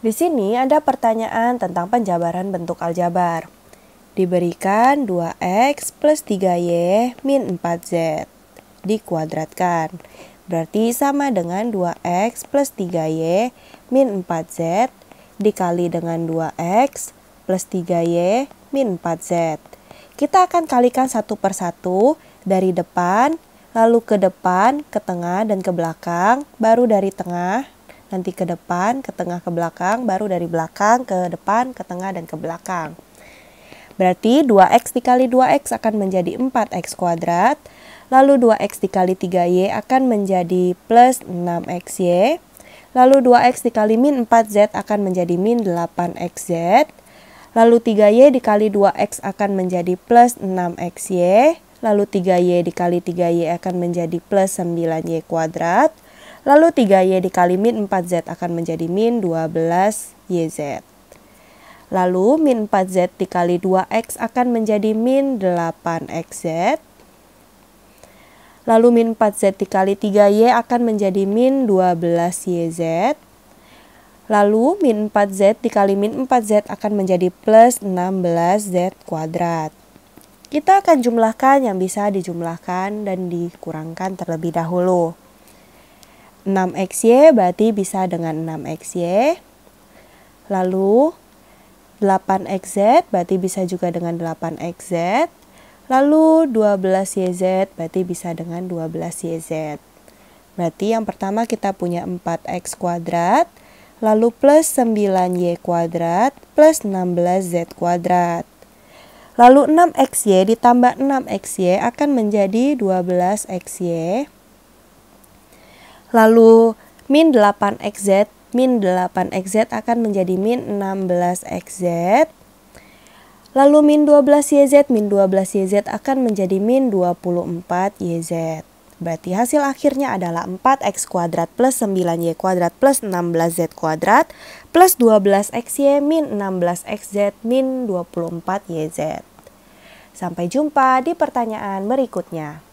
Di sini ada pertanyaan tentang penjabaran bentuk aljabar. Diberikan 2x plus 3y min 4z dikuadratkan. Berarti sama dengan 2x plus 3y min 4z dikali dengan 2x plus 3y min 4z. Kita akan kalikan satu persatu dari depan, lalu ke depan, ke tengah, dan ke belakang, baru dari tengah nanti ke depan, ke tengah, ke belakang, baru dari belakang ke depan, ke tengah, dan ke belakang. Berarti 2x dikali 2x akan menjadi 4x kuadrat, lalu 2x dikali 3y akan menjadi plus 6xy, lalu 2x dikali min 4z akan menjadi min 8xz, lalu 3y dikali 2x akan menjadi plus 6xy, lalu 3y dikali 3y akan menjadi plus 9y kuadrat, Lalu 3Y dikali min 4Z akan menjadi min 12YZ. Lalu min 4Z dikali 2X akan menjadi min 8XZ. Lalu min 4Z dikali 3Y akan menjadi min 12YZ. Lalu min 4Z dikali min 4Z akan menjadi plus 16Z kuadrat. Kita akan jumlahkan yang bisa dijumlahkan dan dikurangkan terlebih dahulu. 6xy berarti bisa dengan 6xy. Lalu 8xz berarti bisa juga dengan 8xz. Lalu 12yz berarti bisa dengan 12yz. Berarti yang pertama kita punya 4x kuadrat, lalu plus 9y kuadrat plus 16z kuadrat. Lalu 6xy ditambah 6xy akan menjadi 12xy Lalu min 8xz, min 8xz akan menjadi min 16xz. Lalu min 12yz, min 12yz akan menjadi min 24yz. Berarti hasil akhirnya adalah 4x kuadrat plus 9y kuadrat plus 16z kuadrat plus 12xy min 16xz min 24yz. Sampai jumpa di pertanyaan berikutnya.